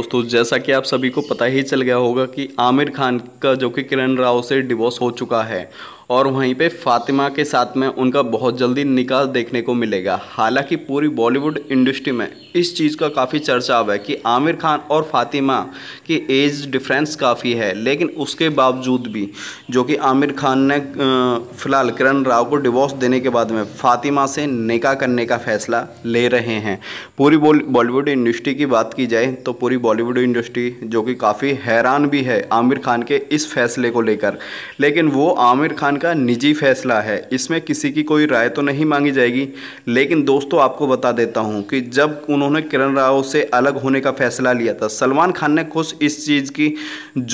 दोस्तों जैसा कि आप सभी को पता ही चल गया होगा कि आमिर खान का जो कि किरण राव से डिवोर्स हो चुका है और वहीं पे फातिमा के साथ में उनका बहुत जल्दी निकाह देखने को मिलेगा हालांकि पूरी बॉलीवुड इंडस्ट्री में इस चीज़ का काफ़ी चर्चा अब है कि आमिर खान और फातिमा की एज डिफरेंस काफ़ी है लेकिन उसके बावजूद भी जो कि आमिर खान ने फ़िलहाल किरण राव को डिवोर्स देने के बाद में फातिमा से निकाह करने का फैसला ले रहे हैं पूरी बॉलीवुड इंडस्ट्री की बात की जाए तो पूरी बॉलीवुड इंडस्ट्री जो कि काफ़ी हैरान भी है आमिर खान के इस फैसले को लेकर लेकिन वो आमिर खान का निजी फैसला है इसमें किसी की कोई राय तो नहीं मांगी जाएगी लेकिन दोस्तों आपको बता देता हूँ कि जब उन्होंने किरण राव से अलग होने का फैसला लिया था सलमान खान ने खुश इस चीज़ की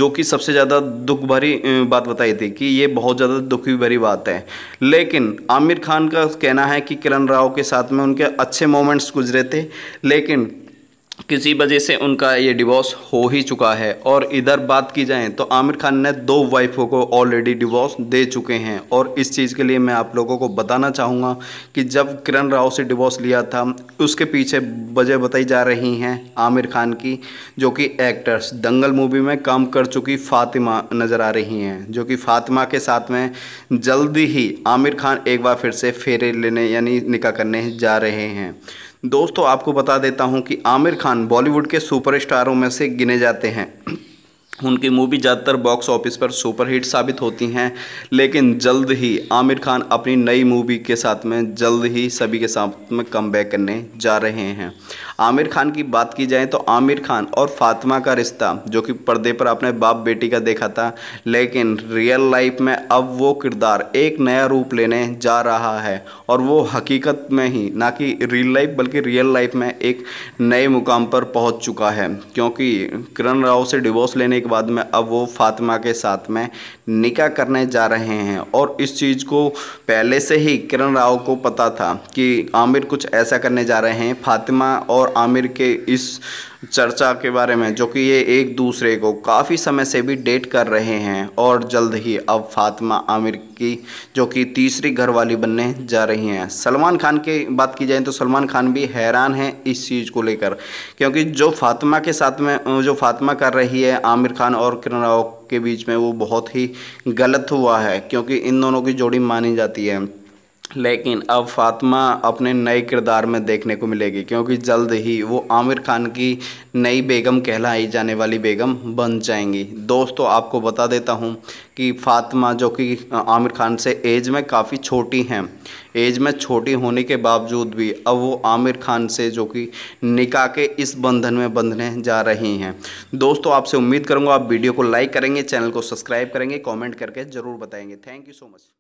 जो कि सबसे ज़्यादा दुख भरी बात बताई थी कि ये बहुत ज़्यादा दुखी भरी बात है लेकिन आमिर खान का कहना है कि किरण राव के साथ में उनके अच्छे मोमेंट्स गुजरे थे लेकिन किसी वजह से उनका ये डिवोर्स हो ही चुका है और इधर बात की जाए तो आमिर खान ने दो वाइफों को ऑलरेडी डिवोर्स दे चुके हैं और इस चीज़ के लिए मैं आप लोगों को बताना चाहूँगा कि जब किरण राव से डिवोर्स लिया था उसके पीछे वजह बताई जा रही हैं आमिर खान की जो कि एक्टर्स दंगल मूवी में काम कर चुकी फातिमा नज़र आ रही हैं जो कि फातिमा के साथ में जल्दी ही आमिर खान एक बार फिर से फेरे लेने यानी निका करने जा रहे हैं दोस्तों आपको बता देता हूं कि आमिर खान बॉलीवुड के सुपरस्टारों में से गिने जाते हैं उनकी मूवी ज़्यादातर बॉक्स ऑफिस पर सुपरहिट साबित होती हैं लेकिन जल्द ही आमिर खान अपनी नई मूवी के साथ में जल्द ही सभी के साथ में कम करने जा रहे हैं आमिर खान की बात की जाए तो आमिर खान और फातिमा का रिश्ता जो कि पर्दे पर आपने बाप बेटी का देखा था लेकिन रियल लाइफ में अब वो किरदार एक नया रूप लेने जा रहा है और वो हकीकत में ही ना कि रियल लाइफ बल्कि रियल लाइफ में एक नए मुकाम पर पहुंच चुका है क्योंकि किरण राव से डिवोर्स लेने के बाद में अब वो फातिमा के साथ में निकाह करने जा रहे हैं और इस चीज़ को पहले से ही किरण राव को पता था कि आमिर कुछ ऐसा करने जा रहे हैं फातिमा और और आमिर के इस चर्चा के बारे में जो कि ये एक दूसरे को काफ़ी समय से भी डेट कर रहे हैं और जल्द ही अब फातिमा आमिर की जो कि तीसरी घरवाली बनने जा रही हैं सलमान खान की बात की जाए तो सलमान खान भी हैरान हैं इस चीज़ को लेकर क्योंकि जो फातिमा के साथ में जो फातिमा कर रही है आमिर खान और किरण के बीच में वो बहुत ही गलत हुआ है क्योंकि इन दोनों की जोड़ी मानी जाती है लेकिन अब फातिमा अपने नए किरदार में देखने को मिलेगी क्योंकि जल्द ही वो आमिर खान की नई बेगम कहलाई जाने वाली बेगम बन जाएंगी दोस्तों आपको बता देता हूँ कि फातिमा जो कि आमिर खान से एज में काफ़ी छोटी हैं एज में छोटी होने के बावजूद भी अब वो आमिर खान से जो कि निकाह के इस बंधन में बंधने जा रही हैं दोस्तों आपसे उम्मीद करूँगा आप वीडियो को लाइक करेंगे चैनल को सब्सक्राइब करेंगे कॉमेंट करके ज़रूर बताएंगे थैंक यू सो मच